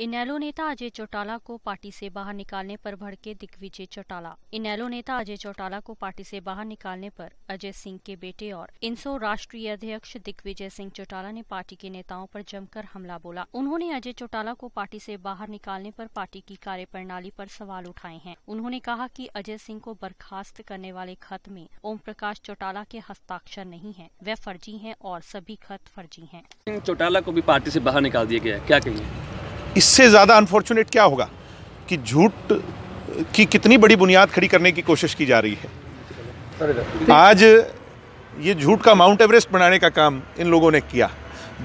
इनैलो नेता अजय चौटाला को पार्टी से बाहर निकालने पर भड़के दिग्विजय चौटाला इनेलो नेता अजय चौटाला को पार्टी से बाहर निकालने पर अजय सिंह के बेटे और इनसो राष्ट्रीय अध्यक्ष दिग्विजय सिंह चौटाला ने पार्टी के नेताओं पर जमकर हमला बोला उन्होंने अजय चौटाला को पार्टी से बाहर निकालने पर पार्टी की कार्य प्रणाली आरोप सवाल उठाए हैं उन्होंने कहा की अजय सिंह को बर्खास्त करने वाले खत में ओम प्रकाश चौटाला के हस्ताक्षर नहीं है वह फर्जी है और सभी खत फर्जी है चौटाला को भी पार्टी ऐसी बाहर निकाल दिया गया क्या कहिए इससे ज़्यादा अनफॉर्चुनेट क्या होगा कि झूठ की कितनी बड़ी बुनियाद खड़ी करने की कोशिश की जा रही है आज ये झूठ का माउंट एवरेस्ट बनाने का काम इन लोगों ने किया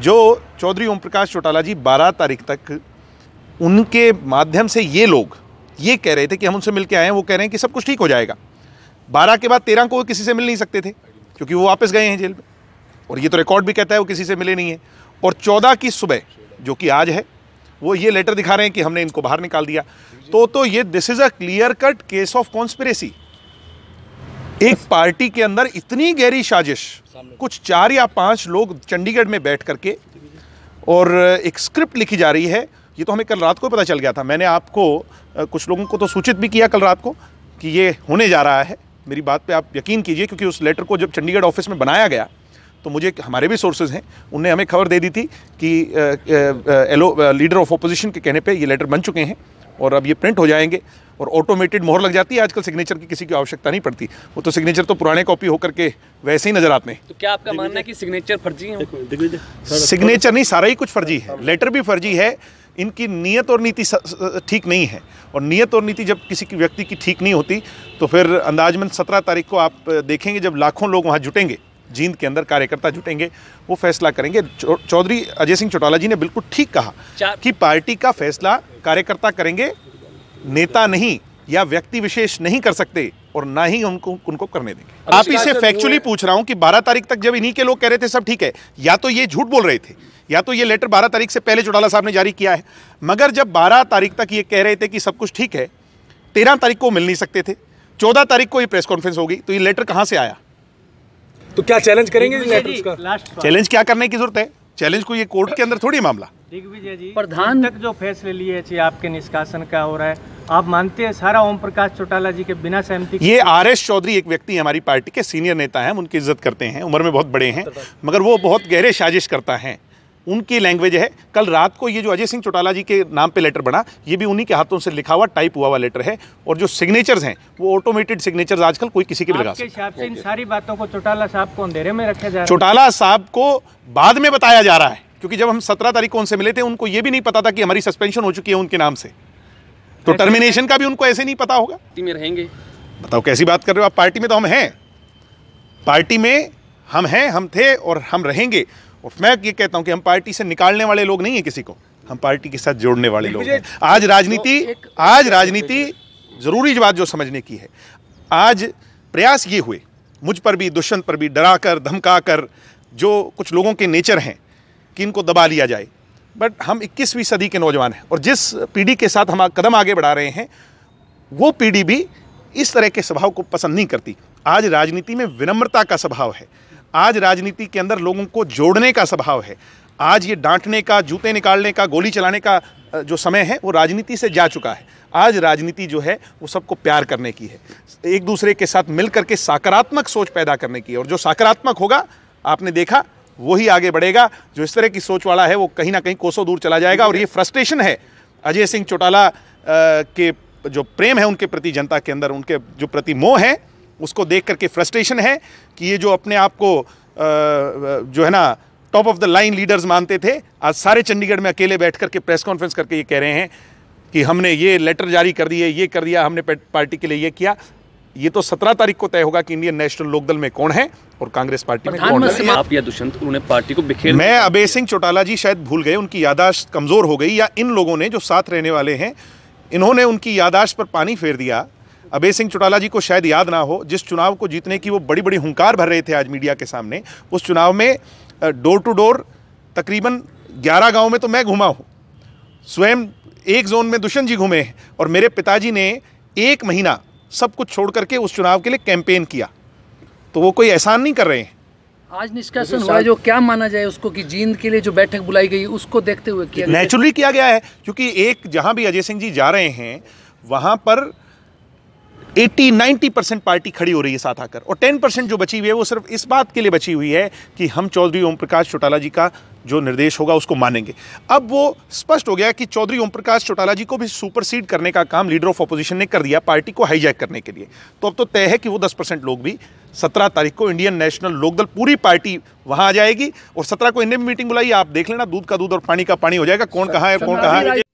जो चौधरी ओम प्रकाश चौटाला जी 12 तारीख तक उनके माध्यम से ये लोग ये कह रहे थे कि हम उनसे मिल के आए हैं वो कह रहे हैं कि सब कुछ ठीक हो जाएगा बारह के बाद तेरह को वो किसी से मिल नहीं सकते थे क्योंकि वो वापस गए हैं जेल में और ये तो रिकॉर्ड भी कहता है वो किसी से मिले नहीं है और चौदह की सुबह जो कि आज है वो ये लेटर दिखा रहे हैं कि हमने इनको बाहर निकाल दिया तो तो ये this is a clear cut case of conspiracy एक पार्टी के अंदर इतनी गहरी साजिश कुछ चार या पांच लोग चंडीगढ़ में बैठ करके और एक स्क्रिप्ट लिखी जा रही है ये तो हमें कल रात को पता चल गया था मैंने आपको कुछ लोगों को तो सूचित भी किया कल रात को कि ये होने जा रहा है मेरी बात पे आप यकीन कीजिए क्योंकि उस लेटर को जब चंडीगढ़ ऑफिस में बनाया गया तो मुझे हमारे भी सोर्सेज हैं उनने हमें खबर दे दी थी कि एलो लीडर ऑफ अपोजिशन के कहने पे ये लेटर बन चुके हैं और अब ये प्रिंट हो जाएंगे और ऑटोमेटेड मोहर लग जाती है आजकल सिग्नेचर की किसी की आवश्यकता नहीं पड़ती वो तो सिग्नेचर तो पुराने कॉपी होकर के वैसे ही नजर आते हैं तो क्या आपका मानना है कि सिग्नेचर फर्जी है सिग्नेचर नहीं सारा ही कुछ फर्जी है लेटर भी फर्जी है इनकी नीयत और नीति ठीक नहीं है और नीयत और नीति जब किसी की व्यक्ति की ठीक नहीं होती तो फिर अंदाजमंद सत्रह तारीख को आप देखेंगे जब लाखों लोग वहाँ जुटेंगे जींद के अंदर कार्यकर्ता जुटेंगे वो फैसला करेंगे चौधरी अजय सिंह चौटाला जी ने बिल्कुल ठीक कहा कि पार्टी का फैसला कार्यकर्ता करेंगे नेता नहीं या व्यक्ति विशेष नहीं कर सकते और ना ही उनको उनको करने देंगे आप इसे फैक्चुअली तो पूछ रहा हूं कि 12 तारीख तक जब इन्हीं के लोग कह रहे थे सब ठीक है या तो ये झूठ बोल रहे थे या तो ये लेटर 12 तारीख से पहले चौटाला साहब ने जारी किया है मगर जब 12 तारीख तक ये कह रहे थे कि सब कुछ ठीक है तेरह तारीख को मिल नहीं सकते थे चौदह तारीख को ये प्रेस कॉन्फ्रेंस होगी तो ये लेटर कहाँ से आया तो क्या चैलेंज करेंगे चैलेंज क्या करने की जरूरत है चैलेंज को ये कोर्ट के अंदर थोड़ी मामला दिग्विजय जी प्रधान तक जो फैसले लिए जी आपके निष्कासन का हो रहा है आप मानते हैं सारा ओम प्रकाश चौटाला जी के बिना सहमति ये आर एस चौधरी एक व्यक्ति हमारी पार्टी के सीनियर नेता हैं उनकी इज्जत करते हैं उम्र में बहुत बड़े हैं मगर वो बहुत गहरे साजिश करता है उनकी लैंग्वेज है कल रात को ये जो अजय सिंह चौटाला जी के नाम पे लेटर बना ये भी उन्हीं के हाथों से लिखा हुआ टाइप हुआ हुआ लेटर है और जो सिग्नेचर्स हैं वो ऑटोमेटेड सिग्नेचर्स आजकल कोई किसी के भी लगा सकते हैं सारी बातों को चौटाला साहब को अंधेरे में रखा जाए चौटाला साहब को बाद में बताया जा रहा है क्योंकि जब हम सत्रह तारीख को उनसे मिले थे उनको ये भी नहीं पता था कि हमारी सस्पेंशन हो चुकी है उनके नाम से तो टर्मिनेशन का भी उनको ऐसे नहीं पता होगा में रहेंगे बताओ कैसी बात कर रहे हो आप पार्टी में तो हम हैं पार्टी में हम हैं हम थे और हम रहेंगे और मैं ये कहता हूँ कि हम पार्टी से निकालने वाले लोग नहीं है किसी को हम पार्टी के साथ जोड़ने वाले लोग हैं आज राजनीति तो आज राजनीति जरूरी बात जो समझने की है आज प्रयास ये हुए मुझ पर भी दुष्यंत पर भी डरा कर धमका कर जो कुछ लोगों के नेचर हैं कि इनको दबा लिया जाए बट हम 21वीं सदी के नौजवान हैं और जिस पीढ़ी के साथ हम कदम आगे बढ़ा रहे हैं वो पीढ़ी भी इस तरह के स्वभाव को पसंद नहीं करती आज राजनीति में विनम्रता का स्वभाव है आज राजनीति के अंदर लोगों को जोड़ने का स्वभाव है आज ये डांटने का जूते निकालने का गोली चलाने का जो समय है वो राजनीति से जा चुका है आज राजनीति जो है वो सबको प्यार करने की है एक दूसरे के साथ मिल करके सकारात्मक सोच पैदा करने की और जो सकारात्मक होगा आपने देखा वही आगे बढ़ेगा जो इस तरह की सोच वाला है वो कहीं ना कहीं कोसों दूर चला जाएगा और ये फ्रस्ट्रेशन है अजय सिंह चौटाला के जो प्रेम है उनके प्रति जनता के अंदर उनके जो प्रति मोह है उसको देख करके फ्रस्ट्रेशन है कि ये जो अपने आप को जो है ना top of the line leaders मानते थे आज सारे चंडीगढ़ में अकेले बैठ करके प्रेस कॉन्फ्रेंस करके ये कह रहे हैं कि हमने ये लेटर जारी कर दिए ये कर दिया हमने पार्टी के लिए ये किया ये तो सत्रह तारीख को तय होगा कि इंडियन नेशनल लोकदल में कौन है और कांग्रेस पार्टी में कौन है आप या दुष्यंत उन्होंने पार्टी को बिखेर मैं अभय सिंह चौटाला जी शायद भूल गए उनकी यादाश्त कमजोर हो गई या इन लोगों ने जो साथ रहने वाले हैं इन्होंने उनकी यादाश्त पर पानी फेर दिया अभय सिंह चौटाला जी को शायद याद ना हो जिस चुनाव को जीतने की वो बड़ी बड़ी हुंकार भर रहे थे आज मीडिया के सामने उस चुनाव में डोर टू डोर तकरीबन ग्यारह गाँव में तो मैं घुमा हूँ स्वयं एक जोन में दुष्यंत जी घूमे हैं और मेरे पिताजी ने एक महीना सब कुछ छोड़ करके उस चुनाव के लिए कैंपेन किया तो वो कोई एहसान नहीं कर रहे हैं आज निष्कासन हुआ जो क्या माना जाए उसको कि जींद के लिए जो बैठक बुलाई गई उसको देखते हुए किया नेचुरली किया गया है क्योंकि एक जहां भी अजय सिंह जी जा रहे हैं वहां पर एट्टी नाइन्टी परसेंट पार्टी खड़ी हो रही है साथ आकर और टेन परसेंट जो बची हुई है वो सिर्फ इस बात के लिए बची हुई है कि हम चौधरी ओम प्रकाश चौटाला जी का जो निर्देश होगा उसको मानेंगे अब वो स्पष्ट हो गया कि चौधरी ओम प्रकाश चौटाला जी को भी सुपरसीड करने का काम लीडर ऑफ अपोजिशन ने कर दिया पार्टी को हाईजैक करने के लिए तो अब तो तय है कि वो दस परसेंट लोग भी सत्रह तारीख को इंडियन नेशनल लोकदल पूरी पार्टी वहाँ आ जाएगी और सत्रह को इंडियन मीटिंग बुलाई आप देख लेना दूध का दूध और पानी का पानी हो जाएगा कौन कहाँ है कौन कहाँ है